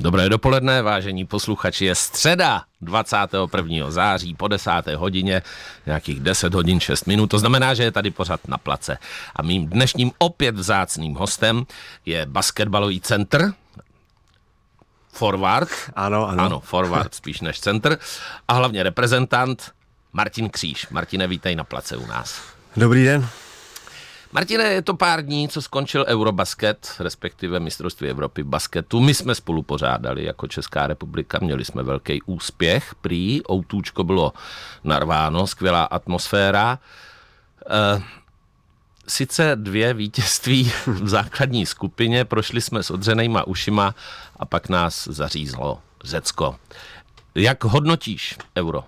Dobré dopoledne, vážení posluchači. Je středa 21. září po 10. hodině, nějakých 10 hodin 6 minut. To znamená, že je tady pořád na place. A mým dnešním opět vzácným hostem je basketbalový centr, forward. Ano, ano. Ano, forward spíš než centr. A hlavně reprezentant Martin Kříž. Martine, vítej na place u nás. Dobrý den. Martine, je to pár dní, co skončil Eurobasket, respektive mistrovství Evropy v basketu. My jsme spolu pořádali jako Česká republika, měli jsme velký úspěch prý, outůčko bylo narváno, skvělá atmosféra. E, sice dvě vítězství v základní skupině, prošli jsme s odřenejma ušima a pak nás zařízlo Řecko. Jak hodnotíš euro?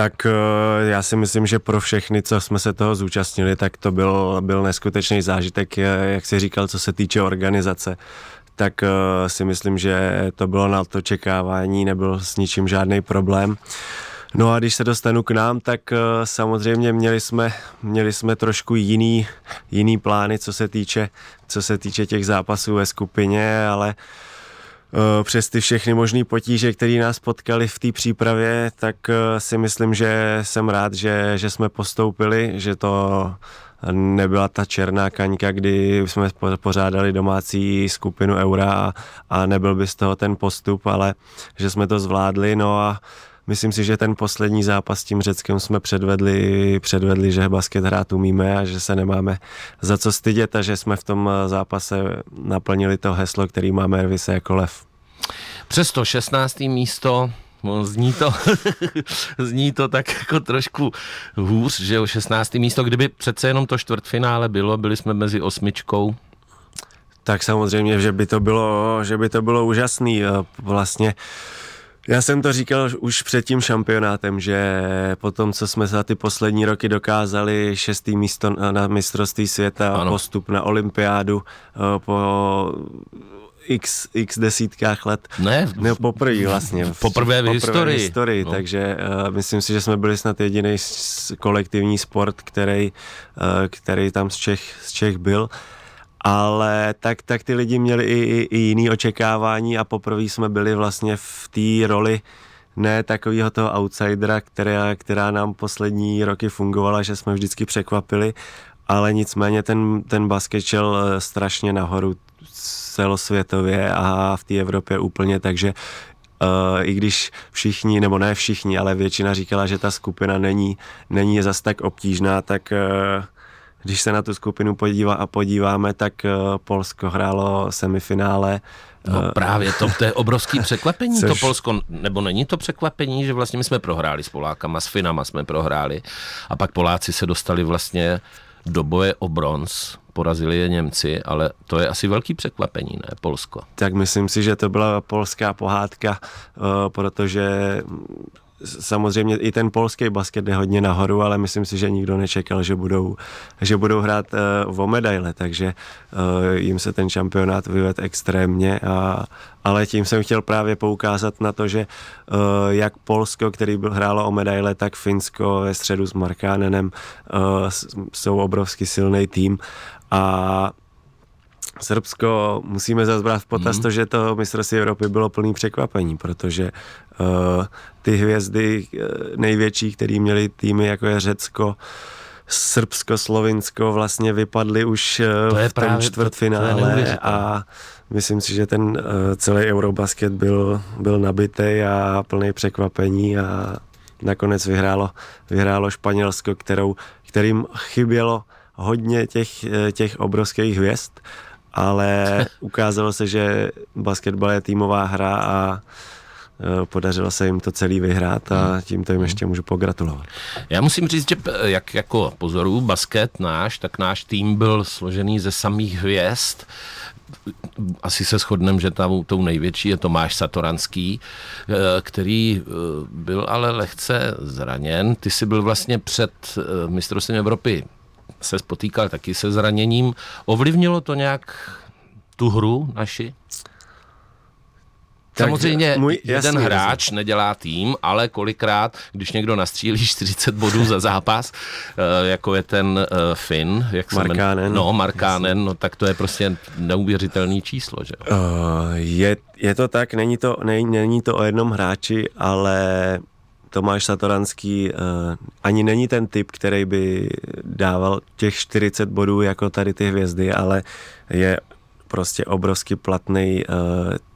tak eh, já si myslím, že pro všechny, co jsme se toho zúčastnili, tak to byl, byl neskutečný zážitek, jak si říkal, co se týče organizace tak eh, si myslím, že to bylo na to čekávání, nebyl s ničím žádný problém. No a když se dostanu k nám, tak eh, samozřejmě měli jsme, měli jsme trošku jiný, jiný plány, co se týče, co se týče těch zápasů ve skupině, ale uh, Eh, přes ty všechny možné potíže, které nás potkali v té přípravě, tak eh, si myslím, že jsem rád, že, že jsme postoupili, že to nebyla ta černá kaňka, kdy jsme pořádali domácí skupinu Eura a, a nebyl by z toho ten postup, ale že jsme to zvládli, no a myslím si, že ten poslední zápas s tím Řeckem jsme předvedli, předvedli, že basket hrát umíme a že se nemáme za co stydět a že jsme v tom eh, zápase naplnili to heslo, který máme Ervise jako lev. Přesto 16. místo no, Zní to, zní to tak jako trošku hůř, že o 16. místo, kdyby přece jenom to čtvrtfinále bylo, byli jsme mezi osmičkou, tak samozřejmě, že by to bylo, že by to bylo úžasný. Eh, vlastně já jsem to říkal už před tím šampionátem, že po tom, co jsme za ty poslední roky dokázali šestý místo na mistrovství světa, ano. postup na olympiádu, eh, po x, x desítkách let. Ne, ne poprvé vlastně. Poprvé v historii. V historii no. Takže uh, myslím si, že jsme byli snad jediný kolektivní sport, který, uh, který tam z Čech, z Čech byl. Uh, ale tak, tak ty lidi měli i, i, i jiný očekávání a poprvé jsme byli vlastně v té roli ne takového toho outsidera, která, která nám poslední roky fungovala, že jsme vždycky překvapili, ale nicméně ten, ten basket šel eh, strašně nahoru celosvětově a v té Evropě úplně, takže Uh, i když všichni, nebo ne všichni, ale většina říkala, že ta skupina není, není zas tak obtížná, tak uh, když se na tu skupinu podívá a podíváme, tak eh, Polsko hrálo semifinále No eh, právě to, to je obrovský překvapení, Což... to Polsko, nebo není to překvapení, že vlastně my jsme prohráli s Polákama, s Finama jsme prohráli a pak Poláci se dostali vlastně do boje o bronz, porazili je Němci, ale to je asi velký překvapení, ne, Polsko. Tak myslím si, že to byla polská pohádka, eh, protože samozřejmě i ten polský basket jde hodně nahoru, ale myslím si, že nikdo nečekal, že budou, že budou hrát uh, eh, o medaile, takže uh, jim se ten šampionát vyved extrémně, a, ale tím jsem chtěl právě poukázat na to, že uh, jak Polsko, který byl, hrálo o medaile, tak Finsko ve středu s Markánenem uh, jsou obrovsky silný tým a Srbsko musíme zazbrat v potaz mm. to, že to mistrovství Evropy bylo plný překvapení, protože uh, ty hvězdy uh, největší, které měly týmy jako je Řecko, Srbsko, Slovinsko vlastně vypadly už uh, to je v tom čtvrtfinále to, to a myslím si, že ten uh, celý Eurobasket byl, byl nabitý a plný překvapení a nakonec vyhrálo, vyhrálo Španělsko, kterou, kterým chybělo hodně těch, těch obrovských hvězd. Uh, ale ukázalo se, že basketbal je týmová hra a e, podařilo se jim to celý vyhrát a hmm. tímto jim hmm. ještě můžu pogratulovat. Já musím říct, že e, jak jako pozoru basket náš, tak náš tým byl složený ze samých hvězd asi se shodnem, že tam, tou největší je Tomáš Satoranský, e, který byl ale lehce zraněn. Ty jsi byl vlastně před mistrovstvím Evropy se spotýkal taky se zraněním. Ovlivnilo to nějak tu hru naši? Tak Samozřejmě můj, jasný, jeden hráč jasný. nedělá tým, ale kolikrát, když někdo nastřílí 40 bodů za zápas, eh, jako je ten eh, Finn, jak Markánen. Jmen... No, Markánen, no tak to je prostě neuvěřitelný číslo, že? Uh, je, je to tak, není to, není, není to o jednom hráči, ale Tomáš Satoranský uh, ani není ten typ, který by dával těch 40 bodů jako tady ty hvězdy, ale je prostě obrovsky platný uh,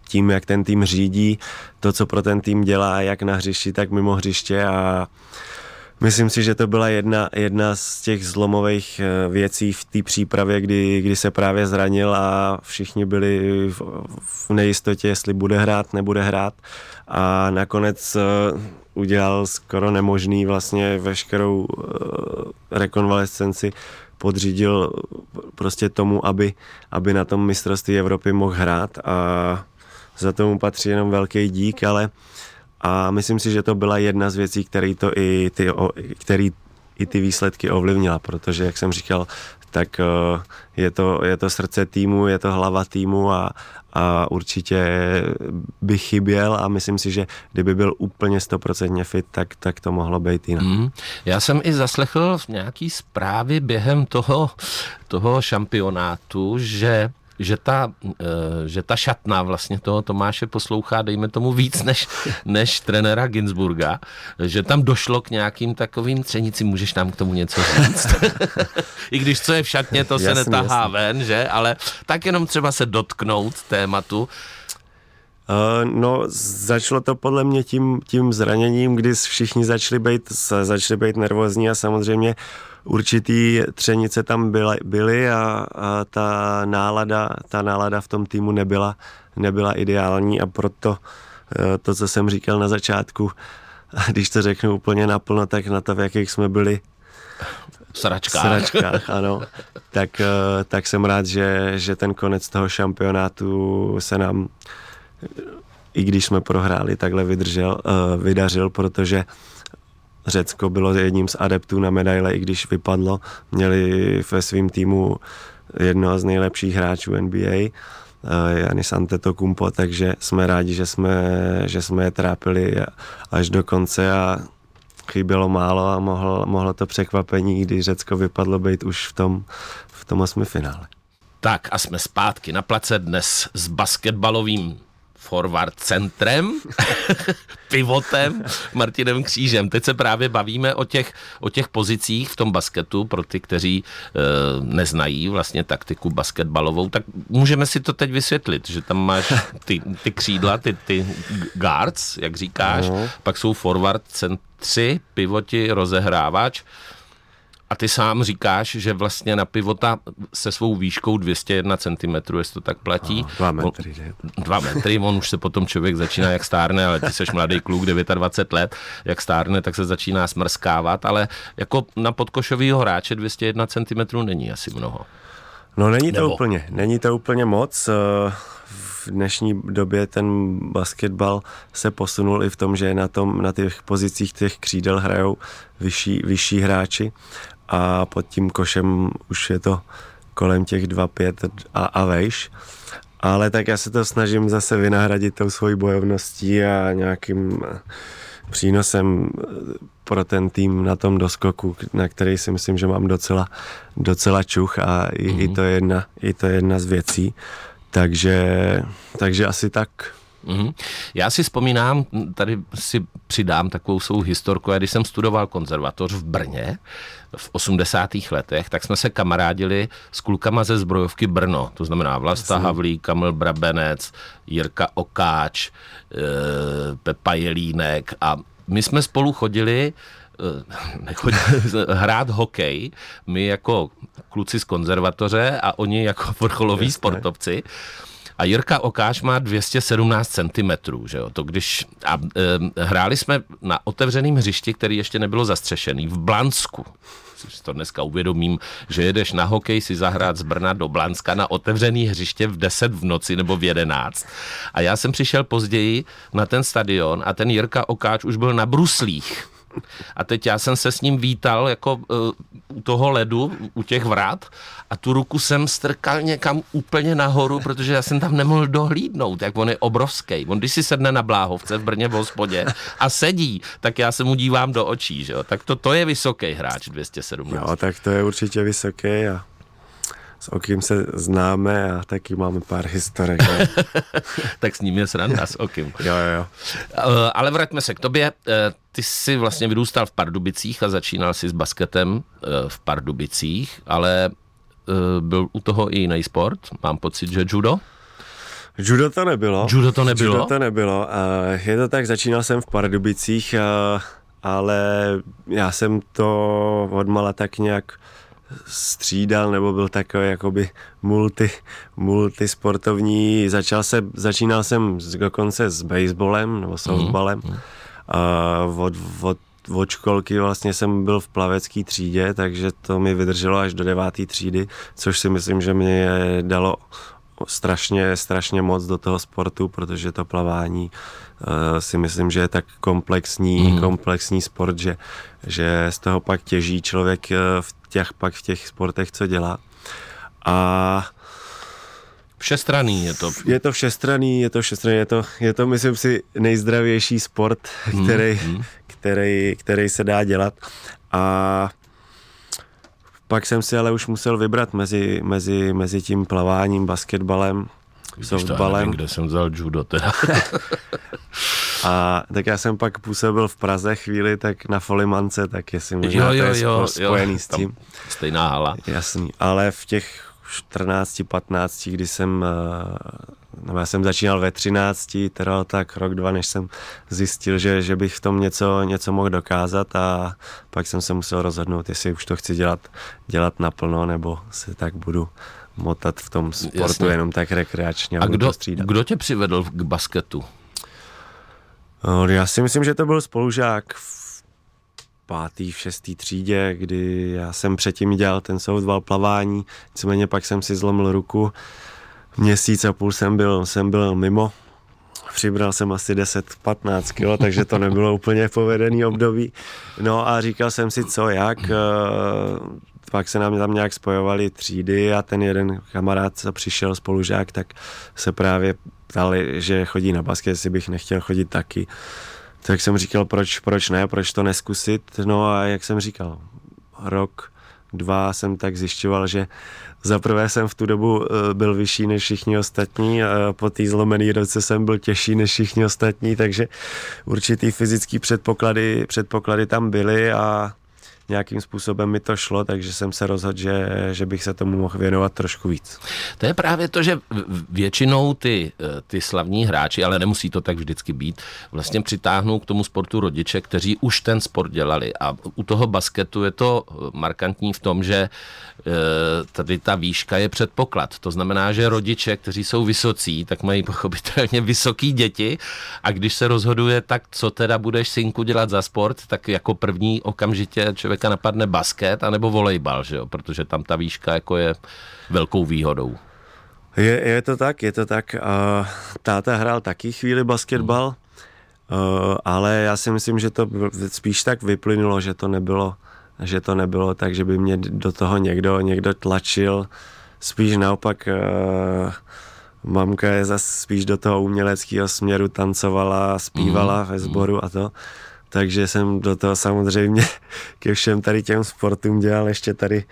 tím, jak ten tým řídí, to, co pro ten tým dělá, jak na hřišti, tak mimo hřiště a Myslím si, že to byla jedna, jedna z těch zlomových eh, věcí v té přípravě, kdy, kdy se právě zranil a všichni byli v, v nejistotě, jestli bude hrát, nebude hrát. A nakonec udělal skoro nemožný vlastně veškerou uh, rekonvalescenci podřídil prostě tomu, aby, aby na tom mistrovství Evropy mohl hrát a za tomu patří jenom velký dík, ale a myslím si, že to byla jedna z věcí, který to i ty, který i ty výsledky ovlivnila, protože, jak jsem říkal, tak eh, je to, je to srdce týmu, je to hlava týmu a, a určitě by chyběl a myslím si, že kdyby byl úplně stoprocentně fit, tak, tak to mohlo být jinak. Hmm. Já jsem i zaslechl v nějaký zprávy během toho, toho šampionátu, že že ta, eh, že ta šatna vlastně toho Tomáše poslouchá, dejme tomu, víc než, než trenéra Ginsburga, že tam došlo k nějakým takovým třenicím, můžeš nám k tomu něco říct? I když co je v šatně, to jasný, se netahá jasný. ven, že? Ale tak jenom třeba se dotknout tématu, eh, No, začalo to podle mě tím, tím zraněním, kdy všichni začali být, začali být nervózní a samozřejmě uh, určitý třenice tam byly, byly a, a ta, nálada, ta nálada v tom týmu nebyla, nebyla ideální a proto e, to, co jsem říkal na začátku, když to řeknu úplně naplno, tak na to, v jakých jsme byli v sračkách. sračkách ano. Tak, e, tak jsem rád, že, že ten konec toho šampionátu se nám, i když jsme prohráli, takhle vydržel, e, vydařil, protože Řecko bylo jedním z adeptů na medaile, i když vypadlo. Měli ve svém týmu jedno z nejlepších hráčů NBA, eh, Janis Antetokumpo, takže jsme rádi, že jsme, že jsme je trápili až do konce a chybělo málo a mohlo, mohlo to překvapení, kdy Řecko vypadlo být už v tom, v tom osmi finále. Tak a jsme zpátky na place dnes s basketbalovým forward centrem, pivotem, Martinem Křížem. Teď se právě bavíme o těch, o těch pozicích v tom basketu pro ty, kteří e, neznají vlastně taktiku basketbalovou, tak můžeme si to teď vysvětlit, že tam máš ty, ty křídla, ty, ty guards, jak říkáš, uh-huh. pak jsou forward centři, pivoti, rozehrávač, a ty sám říkáš, že vlastně na pivota se svou výškou 201 cm, jestli to tak platí. No, dva metry, že? Dva metry, on už se potom člověk začíná jak stárne, ale ty jsi mladý kluk, 29 let, jak stárne, tak se začíná smrskávat, ale jako na podkošovýho hráče 201 cm není asi mnoho. No není to Nebo? úplně, není to úplně moc. Eh, v dnešní době ten basketbal se posunul i v tom, že na, tom, na těch pozicích těch křídel hrajou vyšší, vyšší hráči a pod tím košem už je to kolem těch 2-5 a, a vejš. Ale tak já se to snažím zase vynahradit tou svojí bojovností a nějakým eh, přínosem eh, pro ten tým na tom doskoku, na který si myslím, že mám docela, docela čuch a i, mm-hmm. i, mhm. to je jedna, i to je jedna z věcí. Takže, takže asi tak. Mm-hmm. Já si vzpomínám, tady si přidám takovou svou historku, když jsem studoval konzervatoř v Brně v 80. letech, tak jsme se kamarádili s klukama ze zbrojovky Brno, to znamená Vlasta Havlík, Kamil Brabenec, Jirka Okáč, eh, Pepa Jelínek a my jsme spolu chodili eh, hrát hokej, my jako kluci z konzervatoře a oni jako vrcholoví sportovci. Ne. A Jirka Okáš má 217 cm, že jo, to když... A e, hráli jsme na otevřeném hřišti, který ještě nebylo zastřešený, v Blansku si to dneska uvědomím, že jedeš na hokej si zahrát z Brna do Blanska na otevřený hřiště v 10 v noci nebo v 11. A já jsem přišel později na ten stadion a ten Jirka Okáč už byl na bruslích a teď já jsem se s ním vítal jako uh, u toho ledu, u těch vrat a tu ruku jsem strkal někam úplně nahoru, protože já jsem tam nemohl dohlídnout, jak on je obrovský. On když si sedne na bláhovce v Brně v hospodě a sedí, tak já se mu dívám do očí, že jo? Tak to, to je vysoký hráč 217. Jo, no, tak to je určitě vysoký a s Okim se známe a taky máme pár historik. tak s ním je sranda, s Okim. jo, jo, jo. Eh, ale vraťme se k tobě. Eh, ty jsi vlastně vyrůstal v Pardubicích a začínal si s basketem eh, v Pardubicích, ale byl u toho i jiný sport, mám pocit, že judo? Judo to nebylo. Judo to nebylo? Judo to nebylo. Je to tak, začínal jsem v Pardubicích, ale já jsem to odmala tak nějak střídal nebo byl takový jakoby multi, multisportovní. Začal se, začínal jsem dokonce s baseballem nebo softballem. Mm-hmm. od, od, od školky vlastně jsem byl v plavecké třídě, takže to mi vydrželo až do deváté třídy, což si myslím, že mě dalo strašně, strašně moc do toho sportu, protože to plavání eh, si myslím, že je tak komplexní, mm. komplexní sport, že, že z toho pak těží člověk eh, v těch pak v těch sportech, co dělá. A Všestraný je to. Je to všestraný, je to všestraný, je to, je to myslím si, nejzdravější sport, hmm, který, hmm. který, který se dá dělat. A pak jsem si ale už musel vybrat mezi, mezi, mezi tím plaváním, basketbalem softballem. Nevím, kde jsem vzal judo teda. a tak já jsem pak působil v Praze chvíli, tak na Folimance, tak jestli možná jo, jo, to je jo, spojený jo, s tím. Stejná hala. Jasný, ale v těch 14, 15, kdy jsem, eh, nebo já jsem začínal ve 13, teda tak rok, dva, než jsem zjistil, že, že bych v tom něco, něco mohl dokázat a pak jsem se musel rozhodnout, jestli už to chci dělat, dělat naplno, nebo se tak budu motat v tom sportu Jasně. jenom tak rekreačně. A kdo, kdo tě přivedl k basketu? No, já si myslím, že to byl spolužák v pátý, v šestý třídě, kdy já jsem předtím dělal ten soudval plavání, nicméně pak jsem si zlomil ruku. Měsíc a půl jsem byl, jsem byl mimo, přibral jsem asi 10-15 kilo, takže to nebylo úplně povedený období. No a říkal jsem si, co, jak, eh, pak se nám tam nějak spojovaly třídy a ten jeden kamarád, co přišel spolužák, tak se právě ptali, že chodí na basket, jestli bych nechtěl chodit taky. Tak jsem říkal, proč, proč ne, proč to neskusit. No a jak jsem říkal, rok, dva jsem tak zjišťoval, že za prvé jsem v tu dobu eh, byl vyšší než všichni ostatní, a eh, po té zlomené roce jsem byl těžší než všichni ostatní, takže určitý fyzické předpoklady, předpoklady tam byly a nějakým způsobem mi to šlo, takže jsem se rozhodl, že, že bych se tomu mohl věnovat trošku víc. To je právě to, že většinou ty, eh, ty slavní hráči, ale nemusí to tak vždycky být, vlastně přitáhnou k tomu sportu rodiče, kteří už ten sport dělali. A u toho basketu je to eh, markantní v tom, že eh, tady ta výška je předpoklad. To znamená, že rodiče, kteří jsou vysocí, tak mají pochopitelně vysoký děti a když se rozhoduje, tak co teda budeš synku dělat za sport, tak jako první okamžitě člověk člověka napadne basket anebo volejbal, že jo? protože tam ta výška jako je velkou výhodou. Je, je to tak, je to tak. táta hrál taky chvíli basketbal, hmm. E, ale já si myslím, že to spíš tak vyplynulo, že to nebylo, že to nebylo tak, že by mě do toho někdo, někdo tlačil. Spíš naopak e, mamka je zase spíš do toho uměleckého směru tancovala, zpívala mm. ve sboru a to takže jsem do toho samozřejmě ke všem tady těm sportům dělal ještě tady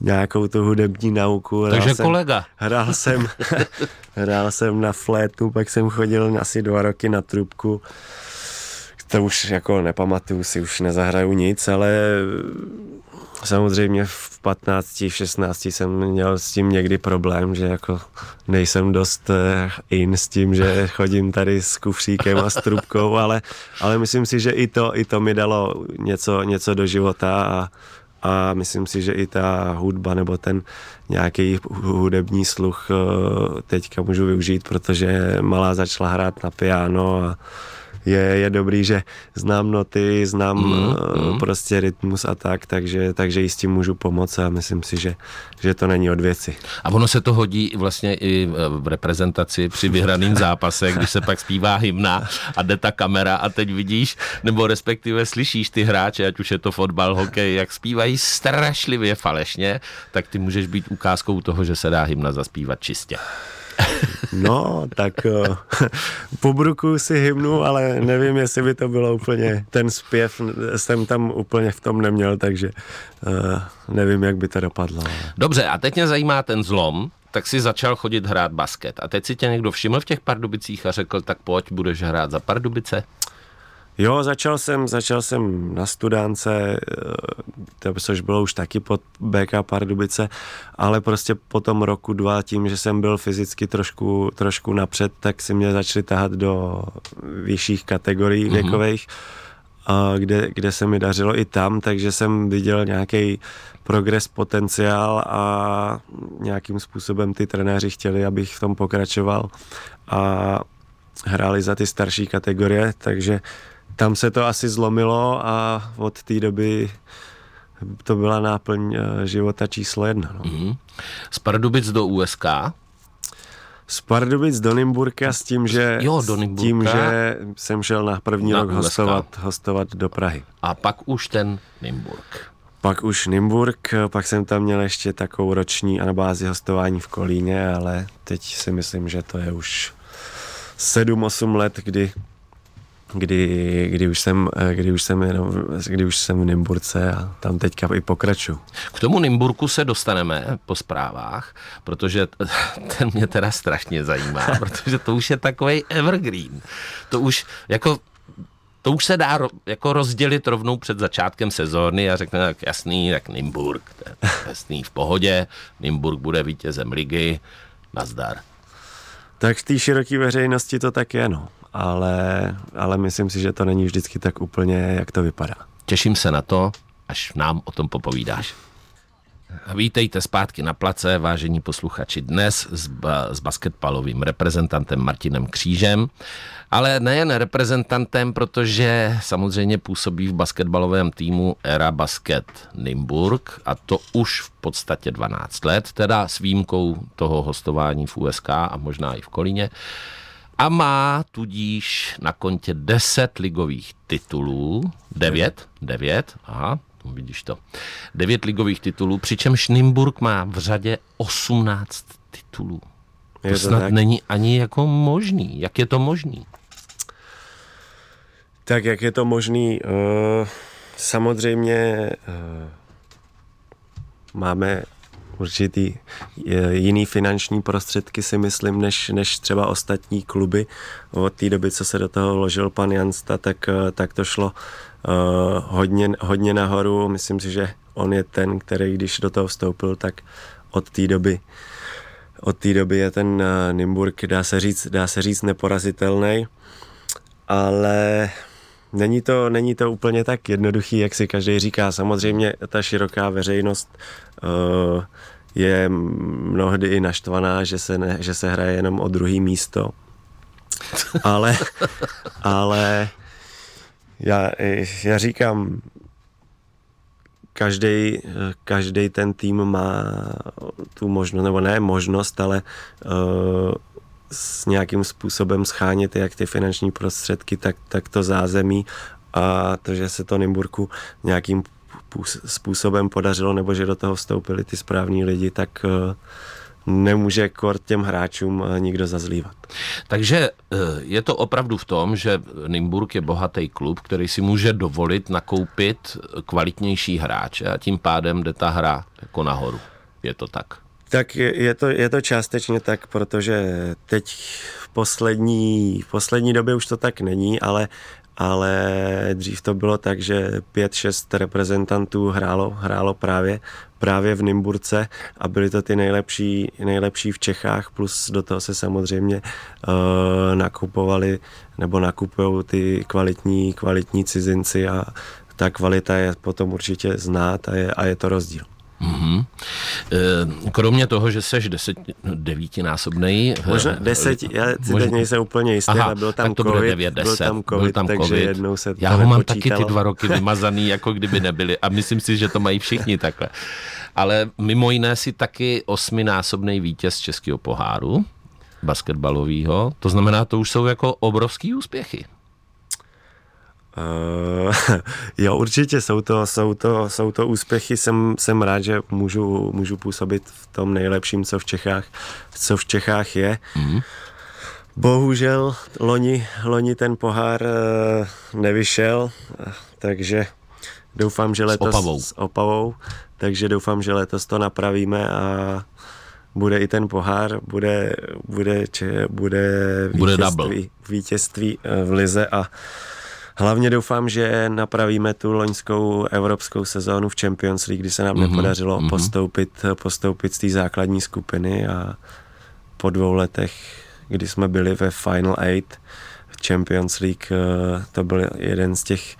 nějakou tu hudební nauku. Hrál takže jsem, kolega. Hrál jsem, hrál jsem na flétu, pak jsem chodil asi dva roky na trubku. To už jako nepamatuju si, už nezahraju nic, ale samozřejmě v 15, v 16 jsem měl s tím někdy problém, že jako nejsem dost eh, in s tím, že chodím tady s kufříkem a s trubkou, ale, ale myslím si, že i to, i to mi dalo něco, něco do života a, a myslím si, že i ta hudba nebo ten nějaký hudební sluch eh, teďka můžu využít, protože malá začala hrát na piano a je, je dobrý, že znám noty, znám mm, eh, mm. prostě rytmus a tak, takže, takže jistě můžu pomoct a myslím si, že, že to není od věci. A ono se to hodí vlastně i eh, v reprezentaci při vyhraným zápase, když se pak zpívá hymna a jde ta kamera a teď vidíš, nebo respektive slyšíš ty hráče, ať už je to fotbal, hokej, jak zpívají strašlivě falešně, tak ty můžeš být ukázkou toho, že se dá hymna zaspívat čistě. No, tak eh, po bruku si hymnu, ale nevím, jestli by to bylo úplně, ten zpěv jsem tam úplně v tom neměl, takže eh, nevím, jak by to dopadlo. Dobře, a teď mě zajímá ten zlom, tak si začal chodit hrát basket. A teď si tě někdo všiml v těch Pardubicích a řekl, tak pojď, budeš hrát za Pardubice? Jo, začal jsem, začal jsem na studánce, eh, což bylo už taky pod BK Pardubice, ale prostě po tom roku dva, tím, že jsem byl fyzicky trošku, trošku napřed, tak si mě začali tahat do vyšších kategorií mm-hmm. věkových, kde, kde se mi dařilo i tam, takže jsem viděl nějaký progres, potenciál a nějakým způsobem ty trenéři chtěli, abych v tom pokračoval a hráli za ty starší kategorie, takže tam se to asi zlomilo a od té doby to byla náplň eh, života číslo jedna. No. Mm-hmm. Z Pardubic do USK? Z Pardubic do Nymburka s tím, že, jo, do s tím, že jsem šel na první na rok hostovat, hostovat do Prahy. A pak už ten Nymburk. Pak už Nymburk, eh, pak jsem tam měl ještě takovou roční anabázi hostování v Kolíně, ale teď si myslím, že to je už 7-8 let, kdy kdy, kdy, už jsem, eh, kdy, už jsem jenom, kdy už jsem v Nymburce a tam teďka i pokraču. K tomu Nymburku se dostaneme po zprávách, protože ten mě teda strašně zajímá, protože to už je takový evergreen. To už jako to už se dá ro, jako rozdělit rovnou před začátkem sezóny a řekne tak jasný, tak Nymburk, jasný, v pohodě, Nymburk bude vítězem ligy, nazdar. Tak v té široké veřejnosti to tak je, no ale, ale myslím si, že to není vždycky tak úplně, jak to vypadá. Těším se na to, až nám o tom popovídáš. Vítejte zpátky na place, vážení posluchači, dnes s, ba- s basketbalovým reprezentantem Martinem Křížem, ale nejen reprezentantem, protože samozřejmě působí v basketbalovém týmu Era Basket Nimburg a to už v podstatě 12 let, teda s výjimkou toho hostování v USK a možná i v Kolíně. Uh, a má tudíž na kontě 10 ligových titulů, 9, 9, aha, tu vidíš to, 9 ligových titulů, přičemž Nimburg má v řadě 18 titulů. To, to snad tak? není ani jako možný. Jak je to možný? Tak jak je to možný? Uh, samozřejmě uh, máme určitý e, jiný finanční prostředky si myslím, než, než třeba ostatní kluby. Od té doby, co se do toho vložil pan Jansta, tak, e, tak to šlo uh, hodně, hodně nahoru. Myslím si, že on je ten, který když do toho vstoupil, tak od té doby od té doby je ten uh, Nimburg, dá se říct, dá se říct neporazitelný, ale Není to, není to úplně tak jednoduchý, jak si každý říká. Samozřejmě ta široká veřejnost uh, je mnohdy i naštvaná, že se, ne, že se hraje jenom o druhý místo. Ale, ale já, já říkám, každý, každý ten tým má tu možnost, nebo ne možnost, ale uh, s nějakým způsobem schánět jak ty finanční prostředky, tak, tak to zázemí a to, že se to Nymburku nějakým způsobem podařilo, nebo že do toho vstoupili ty správní lidi, tak eh, nemůže kor těm hráčům eh, nikdo zazlívat. Takže eh, je to opravdu v tom, že Nymburk je bohatý klub, který si může dovolit nakoupit kvalitnější hráče a tím pádem jde ta hra jako nahoru. Je to tak? Tak je, to, je to částečně tak, protože teď v poslední, v poslední době už to tak není, ale ale dřív to bylo tak, že pět, šest reprezentantů hrálo, hrálo právě, právě v Nymburce a byli to ty nejlepší, nejlepší v Čechách, plus do toho se samozřejmě uh, nakupovali nebo nakupují ty kvalitní, kvalitní cizinci a ta kvalita je potom určitě znát a je, a je to rozdíl. Mm-hmm. Kromě toho, že seš deset, devítinásobnej. Eh, možná eh, deset, já si možná, teď nejsem úplně jistý, aha, ale byl tam tak to COVID, 9, 10, byl tam COVID, byl tam takže COVID. jednou se to Já ho mám taky ty dva roky vymazaný, jako kdyby nebyly a myslím si, že to mají všichni takhle. Ale mimo jiné si taky osminásobnej vítěz Českého poháru basketbalového. To znamená, to už jsou jako obrovský úspěchy. Uh, jo, určitě jsou to, jsou to, jsou to úspěchy. Jsem, jsem rád, že můžu, můžu působit v tom nejlepším, co v Čechách, co v Čechách je. Mm-hmm. Bohužel loni, loni ten pohár uh, nevyšel, takže doufám, že letos... S opavou. S opavou. Takže doufám, že letos to napravíme a bude i ten pohár, bude, bude, če, bude, vítězství, bude vítězství eh, v lize a Hlavně doufám, že napravíme tu loňskou evropskou sezónu v Champions League, kdy se nám mm-hmm. nepodařilo mm-hmm. postoupit, postoupit z té základní skupiny a po dvou letech, kdy jsme byli ve Final Eight Champions League, eh, to byl jeden z těch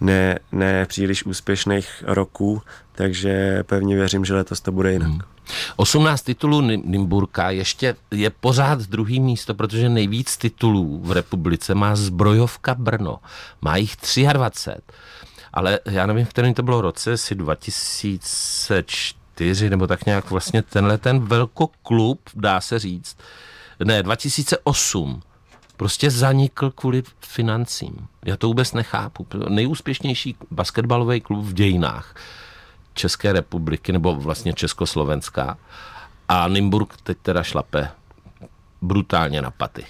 ne, ne příliš úspěšných roků, takže pevně věřím, že letos to bude jinak. Mm-hmm. 18 titulů Nymburka ještě je pořád druhý místo, protože nejvíc titulů v republice má zbrojovka Brno. Má jich 23. Ale já nevím, v kterém to bylo roce, asi 2004 nebo tak nějak vlastně tenhle ten velkoklub, dá se říct, ne, 2008, prostě zanikl kvůli financím. Já to vůbec nechápu. Nejúspěšnější basketbalový klub v dějinách České republiky, nebo vlastně Československa. A Nymburk teď teda šlape brutálně na paty.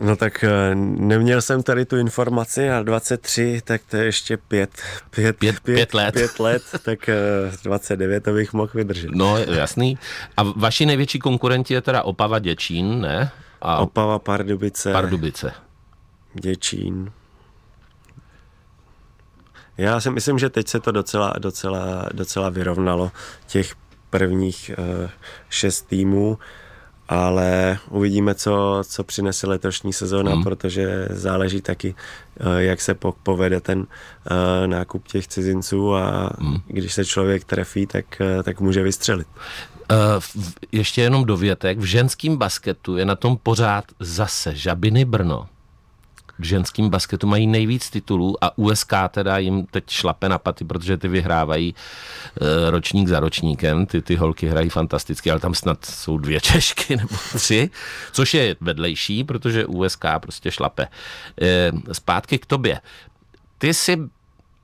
No tak eh, neměl jsem tady tu informaci a 23, tak to je ještě pět, pět, pět, pět, pět let. Pět let, tak 29 eh, to bych mohl vydržet. No jasný. A vaši největší konkurenti je teda Opava Děčín, ne? A Opava Pardubice. Pardubice. Děčín. Já si myslím, že teď se to docela, docela, docela vyrovnalo těch prvních uh, šest týmů, ale uvidíme, co, co přinese letošní sezóna, hmm. protože záleží taky, uh, jak se po, povede ten uh, nákup těch cizinců a hmm. když se člověk trefí, tak, uh, tak může vystřelit. Uh, ještě jenom dovětek, v ženském basketu je na tom pořád zase Žabiny Brno, k ženským basketu mají nejvíc titulů a USK teda jim teď šlape na paty, protože ty vyhrávají e, ročník za ročníkem, ty, ty holky hrají fantasticky, ale tam snad jsou dvě Češky nebo tři, což je vedlejší, protože USK prostě šlape. E, zpátky k tobě. Ty jsi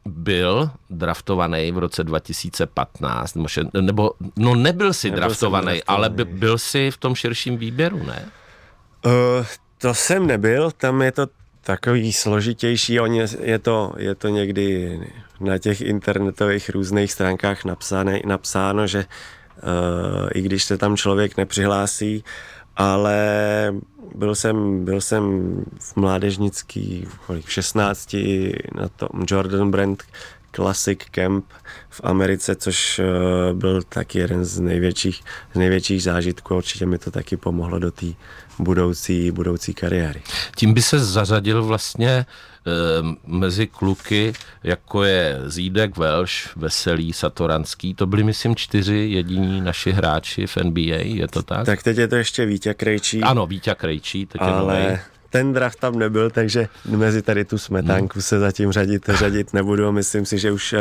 byl draftovaný v roce 2015, nebo no nebyl si draftovaný, ale by, byl si v tom širším výběru, ne? Uh, to jsem nebyl, tam je to takový složitější, on je, je, to, je to někdy na těch internetových různých stránkách napsáne, napsáno, že e, i když se tam člověk nepřihlásí, ale byl jsem, byl jsem v mládežnický, kolik, v 16 na tom Jordan Brand Classic Camp v Americe, což eh, byl taky jeden z největších, z největších zážitků. Určitě mi to taky pomohlo do té budoucí, budoucí kariéry. Tím by se zařadil vlastně eh, mezi kluky, jako je Zídek, Welsh, Veselý, Satoranský. To byli, myslím, čtyři jediní naši hráči v NBA, je to tak? Tak teď je to ještě Vítě Krejčí. Ano, Vítě Krejčí. Teď ale je ten drah tam nebyl, takže mezi tady tu smetánku se zatím řadit, řadit nebudu. Myslím si, že už uh,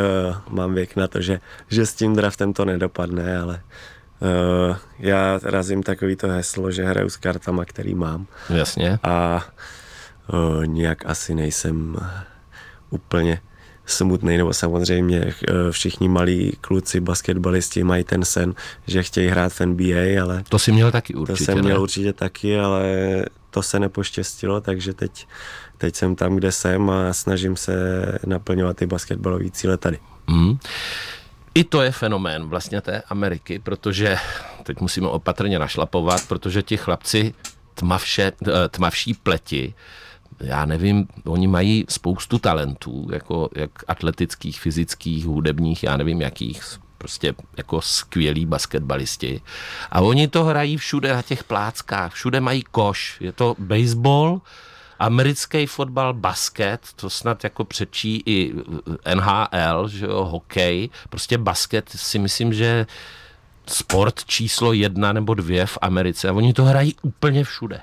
mám věk na to, že, že s tím draftem to nedopadne, ale uh, já razím takový to heslo, že hraju s kartama, který mám. Jasně. A uh, eh, nějak asi nejsem úplně uh, smutný, nebo samozřejmě eh, všichni malí kluci, basketbalisti mají ten sen, že chtějí hrát v NBA, ale... To si měl taky určitě, To jsem ne? měl určitě taky, ale to se nepoštěstilo, takže teď, teď jsem tam, kde jsem a snažím se naplňovat ty basketbalové cíle tady. Mm. I to je fenomén vlastně té Ameriky, protože teď musíme opatrně našlapovat, protože ti chlapci tmavše, eh, tmavší pleti já nevím, oni mají spoustu talentů, jako jak atletických, fyzických, hudebních, já nevím jakých, prostě jako skvělí basketbalisti. A oni to hrají všude na těch pláckách, všude mají koš. Je to baseball, americký fotbal, basket, to snad jako přečí i NHL, že jo, hokej. Prostě basket si myslím, že sport číslo jedna nebo dvě v Americe. A oni to hrají úplně všude.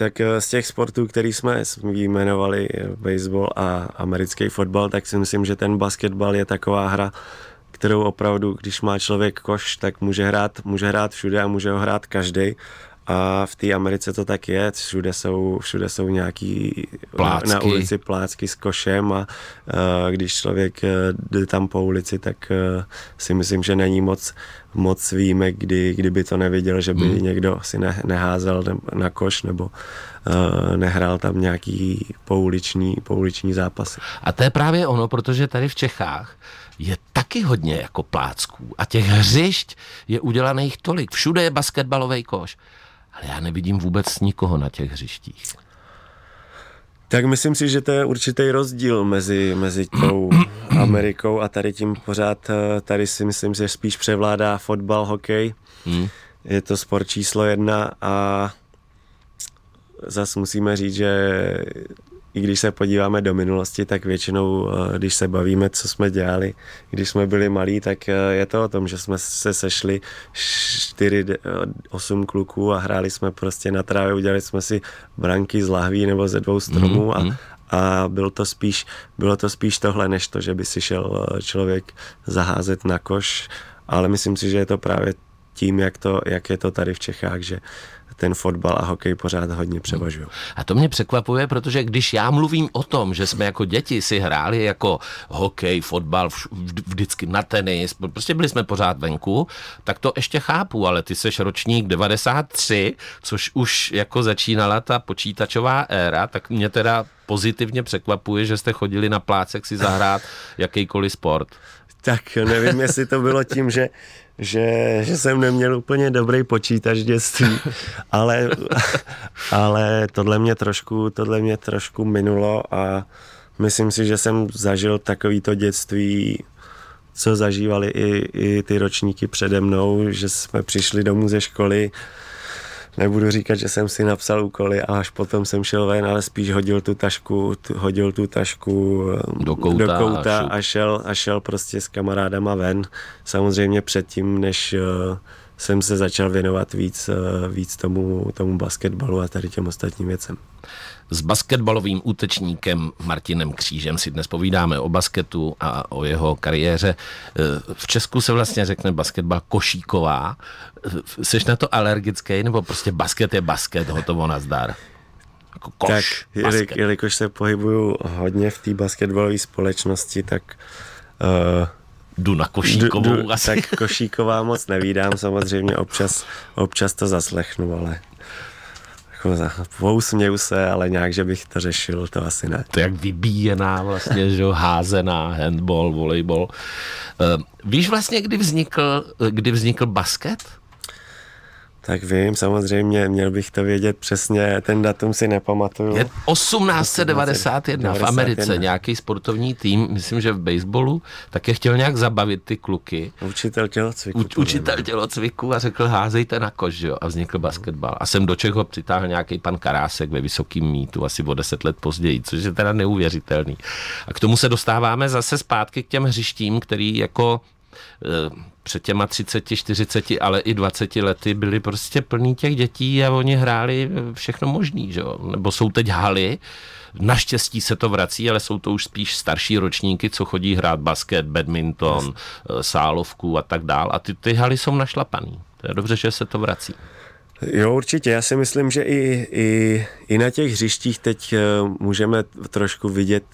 Tak eh, z těch sportů, který jsme jmenovali, eh, baseball a americký fotbal, tak si myslím, že ten basketbal je taková hra, kterou opravdu, když má člověk koš, tak může hrát, může hrát všude a může ho hrát každý. A v té Americe to tak je, všude jsou, všude jsou nějaký plácky. Na, ulici plácky s košem a uh, když člověk e, jde tam po ulici, tak uh, si myslím, že není moc moc víme, kdy, kdyby to neviděl, že by hmm. někdo si ne, neházel na koš nebo uh, nehrál tam nějaký pouliční, pouliční zápasy. A to je právě ono, protože tady v Čechách je taky hodně jako plácků a těch hřišť je udělaných tolik. Všude je basketbalový koš. Ale já nevidím vůbec nikoho na těch hřištích. Tak myslím si, že to je určitý rozdíl mezi, mezi tou Amerikou a tady tím pořád, eh, tady si myslím, že spíš převládá fotbal, hokej. Hmm. Je to sport číslo jedna a zase musíme říct, že i když se podíváme do minulosti, tak většinou, eh, když se bavíme, co jsme dělali, když jsme byli malí, tak eh, je to o tom, že jsme se sešli 4, 8 eh, kluků a hráli jsme prostě na trávě, udělali jsme si branky z lahví nebo ze dvou stromů mhm, a, mhm. a bylo to spíš, bylo to spíš tohle, než to, že by si šel člověk zaházet na koš, ale myslím si, že je to právě tím, jak, to, jak je to tady v Čechách, že ten fotbal a hokej pořád hodně převažují. A to mě překvapuje, protože když já mluvím o tom, že jsme jako děti si hráli jako hokej, fotbal, vždycky na tenis, prostě byli jsme pořád venku, tak to ještě chápu, ale ty seš ročník 93, což už jako začínala ta počítačová éra, tak mě teda pozitivně překvapuje, že jste chodili na plácek si zahrát jakýkoliv sport. Tak nevím, jestli to bylo tím, že že, že jsem neměl úplně dobrý počítač dětství, ale, ale tohle mě trošku, tohle mě trošku minulo a myslím si, že jsem zažil takovýto dětství co zažívali i, i ty ročníky přede mnou, že jsme přišli domů ze školy, nebudu říkat, že jsem si napsal úkoly a až potom jsem šel ven, ale spíš hodil tu tašku, hodil tu tašku eh, do kouta, do kouta a, a, šel, a šel prostě s kamarádama ven. Samozřejmě předtím, než uh, jsem se začal věnovat víc, eh, víc tomu, tomu basketbalu a tady těm ostatním věcem. S basketbalovým útečníkem Martinem Křížem si dnes povídáme o basketu a o jeho kariéře. Eh, v Česku se vlastně řekne basketbal košíková. Jsi eh, na to alergický nebo prostě basket je basket, hotovo na zdar. Jako koš, tak, basket. jelikož se pohybuju hodně v té basketbalové společnosti, tak uh, jdu na Košíkovou. Jdu, asi. Tak Košíková moc nevídám, samozřejmě občas, občas to zaslechnu, ale jako pousměju se, ale nějak, že bych to řešil, to asi ne. To je jak vybíjená vlastně, že házená, handball, volejbol. Ehm, víš vlastně, kdy vznikl, kdy vznikl basket? Tak vím, samozřejmě, měl bych to vědět přesně, ten datum si nepamatuju. Je 1891 v Americe nějaký sportovní tým, myslím, že v baseballu, je chtěl nějak zabavit ty kluky. Učitel tělocviku. U, učitel tělocviku a řekl, házejte na kož, jo, a vznikl basketbal. A sem do Čech ho přitáhl nějaký pan Karásek ve vysokým mítu, asi o deset let později, což je teda neuvěřitelný. A k tomu se dostáváme zase zpátky k těm hřištím, který jako eh, před těma 30, 40, ale i 20 lety byly prostě plný těch dětí a oni hráli všechno možný, že jo? Nebo jsou teď haly, Naštěstí se to vrací, ale jsou to už spíš starší ročníky, co chodí hrát basket, badminton, yes. Eh, sálovku a tak dál. A ty, ty haly jsou našlapaný. To je dobře, že se to vrací. Jo, určitě. Já si myslím, že i, i, i na těch hřištích teď eh, můžeme trošku vidět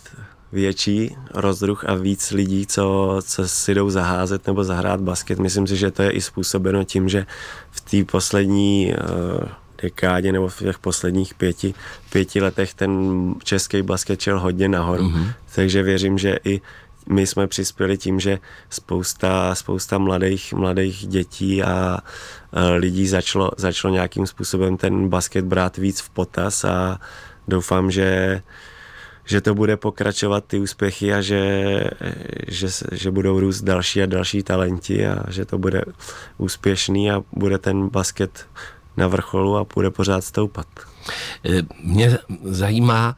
větší rozruch a víc lidí, co, co si jdou zaházet nebo zahrát basket. Myslím si, že to je i způsobeno tím, že v té poslední uh, dekádě nebo v těch posledních pěti, pěti letech ten český basket šel hodně nahoru. Mm-hmm. Takže věřím, že i my jsme přispěli tím, že spousta, spousta mladých, mladých dětí a eh, lidí začalo, začalo nějakým způsobem ten basket brát víc v potaz a doufám, že že to bude pokračovat ty úspěchy a že, že, že budou růst další a další talenti a že to bude úspěšný a bude ten basket na vrcholu a bude pořád stoupat. Mě zajímá,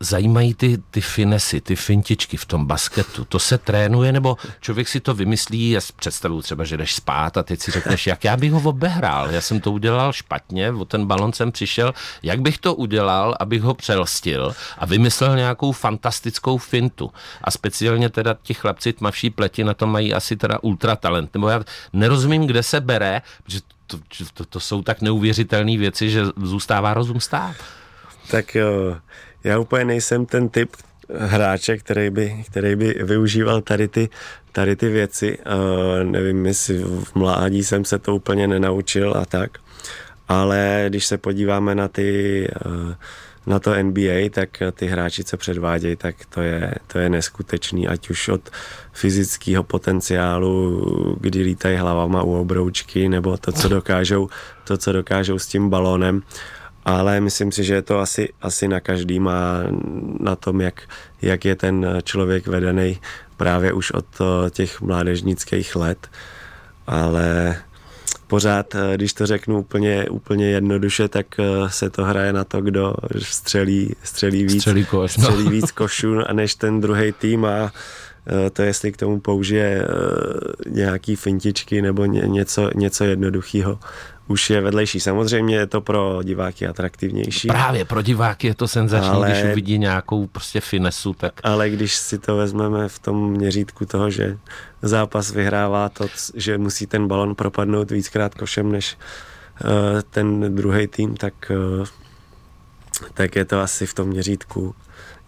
zajímají ty, ty finesy, ty fintičky v tom basketu. To se trénuje, nebo člověk si to vymyslí, a představu třeba, že jdeš spát a teď si řekneš, jak já bych ho obehrál, já jsem to udělal špatně, o ten balon jsem přišel, jak bych to udělal, abych ho přelstil a vymyslel nějakou fantastickou fintu. A speciálně teda ti chlapci tmavší pleti na to mají asi teda ultra talent, nebo já nerozumím, kde se bere, protože to, to, to jsou tak neuvěřitelné věci, že zůstává rozum stát. Tak jo. Eh, já úplně nejsem ten typ hráče, který by, který by využíval tady ty, tady ty věci. nevím, jestli v mládí jsem se to úplně nenaučil a tak. Ale když se podíváme na ty eh, na to NBA, tak ty hráči, co předvádějí, tak to je, to je neskutečný, ať už od fyzického potenciálu, kdy lítají hlavama u obroučky, nebo to, co dokážou, to, co dokážou s tím balónem ale myslím si, že je to asi, asi na každý má na tom, jak, jak je ten člověk vedený právě už od eh, těch mládežnických let, ale pořád, eh, když to řeknu úplně, úplně jednoduše, tak eh, se to hraje na to, kdo střelí, střelí víc, střelí, koš, no. střelí víc košů než ten druhý tým a to jestli k tomu použije nějaký fintičky nebo něco, něco jednoduchého už je vedlejší. Samozřejmě je to pro diváky atraktivnější. Právě pro diváky je to senzační, ale, když uvidí nějakou prostě finesu. Tak... Ale když si to vezmeme v tom měřítku toho, že zápas vyhrává to, že musí ten balon propadnout víckrát košem než eh, ten druhý tým, tak, eh, tak je to asi v tom měřítku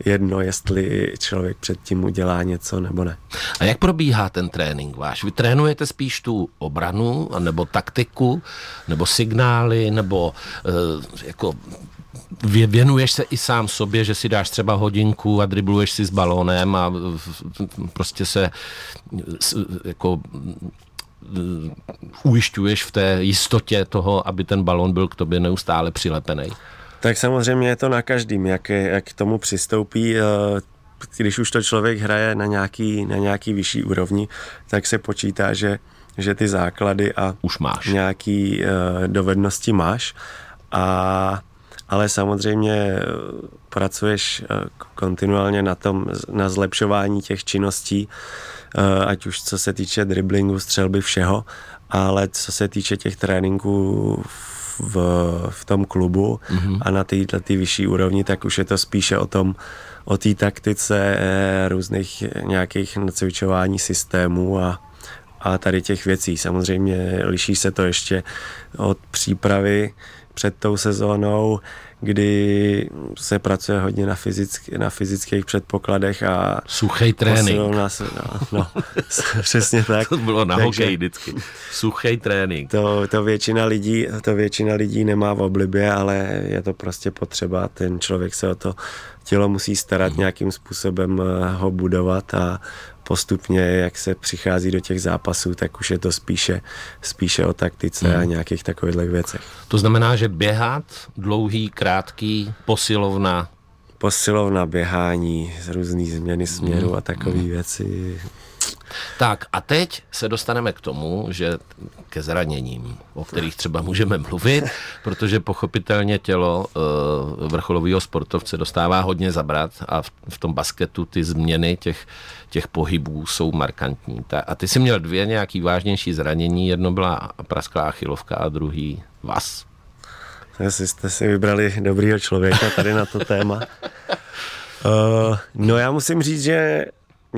jedno, jestli člověk předtím udělá něco nebo ne. A jak probíhá ten trénink váš? Vy trénujete spíš tu obranu, nebo taktiku, nebo signály, nebo uh, jako věnuješ se i sám sobě, že si dáš třeba hodinku a dribluješ si s balónem a prostě se jako eh, ujišťuješ v té jistotě toho, aby ten balon byl k tobě neustále přilepený? Tak samozřejmě je to na každým, jak, je, jak k tomu přistoupí. Eh, když už to člověk hraje na nějaký, na nějaký vyšší úrovni, tak se počítá, že, že ty základy a už máš. nějaký eh, dovednosti máš. A, ale samozřejmě eh, pracuješ kontinuálně na tom, na zlepšování těch činností, ať už co se týče driblingu, střelby, všeho, ale co se týče těch tréninků v v, v tom klubu mm-hmm. a na této tý vyšší úrovni, tak už je to spíše o tom, o té taktice eh, různých nějakých nacvičování systémů a, a tady těch věcí. Samozřejmě liší se to ještě od přípravy před tou sezónou, kdy se pracuje hodně na, fyzick, na fyzických předpokladech a... Suchý trénink. Nás, no, no, přesně tak. To bylo na Takže, hokej vždycky. Suchý trénink. To, to, většina lidí, to většina lidí nemá v oblibě, ale je to prostě potřeba. Ten člověk se o to tělo musí starat, mm. nějakým způsobem eh, ho budovat a postupně, jak se přichází do těch zápasů, tak už je to spíše, spíše o taktice hmm. a nějakých takových věcech. To znamená, že běhat, dlouhý, krátký, posilovna? Posilovna, běhání, různé změny směru hmm. a takové hmm. věci. Tak a teď se dostaneme k tomu, že ke zraněním, o kterých třeba můžeme mluvit, protože pochopitelně tělo eh, vrcholového sportovce dostává hodně zabrat a v tom basketu ty změny těch, těch pohybů jsou markantní. A ty jsi měl dvě nějaký vážnější zranění, jedno byla prasklá achilovka a druhý vás. Jestli jste si vybrali dobrýho člověka tady na to téma. Uh, no já musím říct, že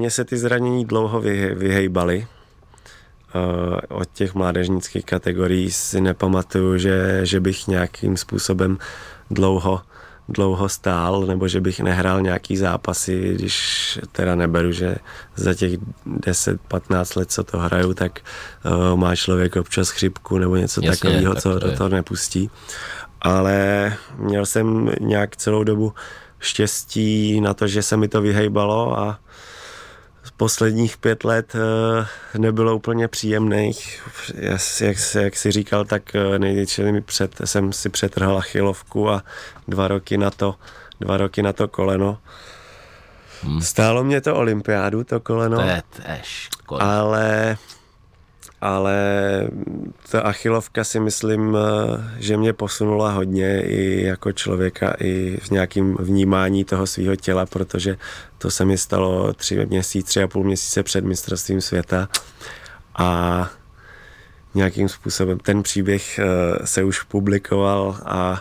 mě se ty zranění dlouho vyhejbaly. Eh, od těch mládežnických kategorií si nepamatuju, že, že bych nějakým způsobem dlouho dlouho stál, nebo že bych nehrál nějaký zápasy, když teda neberu, že za těch 10-15 let, co to hraju, tak eh, má člověk občas chřipku nebo něco Jasně, takového, tak co to, to nepustí. Ale měl jsem nějak celou dobu štěstí na to, že se mi to vyhejbalo a uh, posledních pět let eh, nebylo úplně příjemných. Jak, jak si říkal, tak eh, největší mi před, jsem si přetrhal chylovku a dva roky na to, dva roky na to koleno. Hmm. Stálo mě to olympiádu, to koleno. To je tež, ale ale ta achilovka si myslím, eh, že mě posunula hodně i jako člověka, i v nějakém vnímání toho svého těla, protože to se mi stalo tři měsíce, tři a půl měsíce před mistrovstvím světa a nějakým způsobem ten příběh eh, se už publikoval a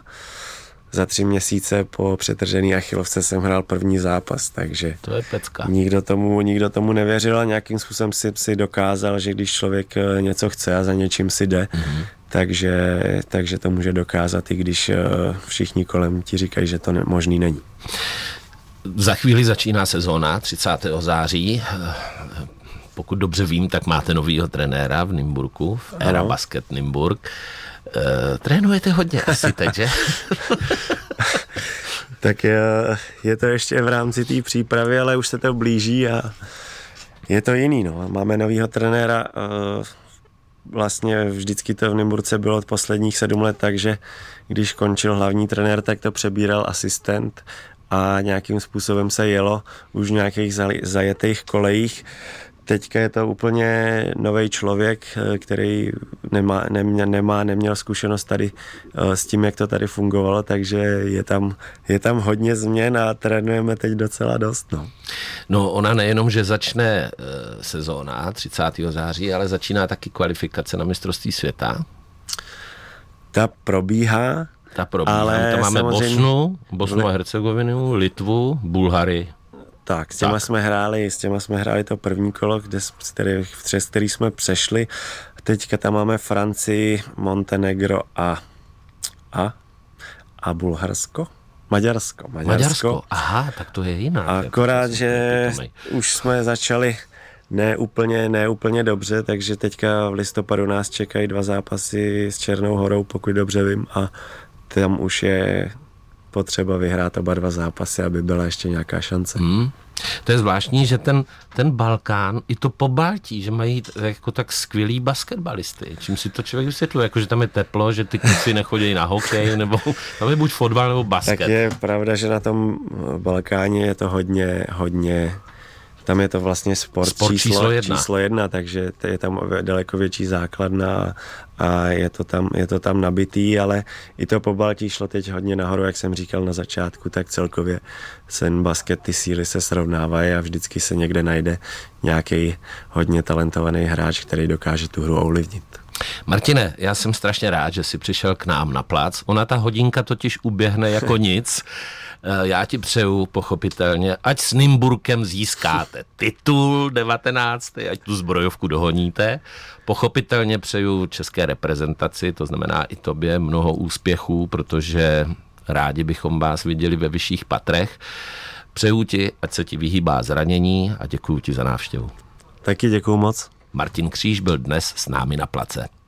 za tři měsíce po přetržený achilovce jsem hrál první zápas, takže to je pecka. Nikdo, tomu, nikdo tomu nevěřil a nějakým způsobem si, si dokázal, že když člověk eh, něco chce a za něčím si jde, mm-hmm. takže, takže to může dokázat, i když eh, všichni kolem ti říkají, že to ne, možný není. Za chvíli začíná sezóna 30. září. Eh, pokud dobře vím, tak máte novýho trenéra v Nymburku, v Era Basket Nymburk. E, trénujete hodně asi teď, že? tak je, je to ještě v rámci té přípravy, ale už se to blíží a je to jiný. No. Máme nového trenéra, eh, vlastně vždycky to v Nymburce bylo od posledních sedm let, takže když končil hlavní trenér, tak to přebíral asistent a nějakým způsobem se jelo už v nějakých zajetých kolejích teďka je to úplně nový člověk, eh, který nemá, nemě, nemá, neměl zkušenost tady eh, s tím, jak to tady fungovalo, takže je tam, je tam hodně změn a trénujeme teď docela dost. No. no ona nejenom, že začne eh, sezóna 30. září, ale začíná taky kvalifikace na mistrovství světa. Ta probíhá, ta probíhá. Ale tam máme Bosnu, Bosnu a Hercegovinu, Litvu, Bulhary. Tak, s těma tak. jsme hráli, s těma jsme hráli to první kolo, kde, z kterých, přes který jsme přešli. Teďka tam máme Francii, Montenegro a a, a Bulharsko. Maďarsko, Maďarsko. Maďarsko, aha, tak to je jiná. Akorát, že už jsme začali ne úplně, ne úplně dobře, takže teďka v listopadu nás čekají dva zápasy s Černou horou, pokud dobře vím, a tam už je potřeba vyhrát oba dva zápasy, aby byla ještě nějaká šance. Hmm. To je zvláštní, že ten, ten Balkán i to po Baltí, že mají jako tak skvělý basketbalisty. Čím si to člověk vysvětluje? Jako, že tam je teplo, že ty kluci nechodí na hokej, nebo tam je buď fotbal, nebo basket. Tak je pravda, že na tom Balkáně je to hodně, hodně tam je to vlastně sport, sport číslo, číslo, jedna. číslo jedna, takže je tam daleko větší základna a je to, tam, je to tam nabitý, ale i to po Baltí šlo teď hodně nahoru, jak jsem říkal na začátku, tak celkově sen basket, ty síly se srovnávají a vždycky se někde najde nějaký hodně talentovaný hráč, který dokáže tu hru ovlivnit. Martine, já jsem strašně rád, že jsi přišel k nám na plac. Ona ta hodinka totiž uběhne jako nic. Eh, já ti přeju pochopitelně, ať s Nimburkem získáte titul 19. ať tu zbrojovku dohoníte. Pochopitelně přeju české reprezentaci, to znamená i tobě mnoho úspěchů, protože rádi bychom vás viděli ve vyšších patrech. Přeju ti, ať se ti vyhýbá zranění a děkuji ti za návštěvu. Taky děkuji moc. Martin Kříž byl dnes s námi na place.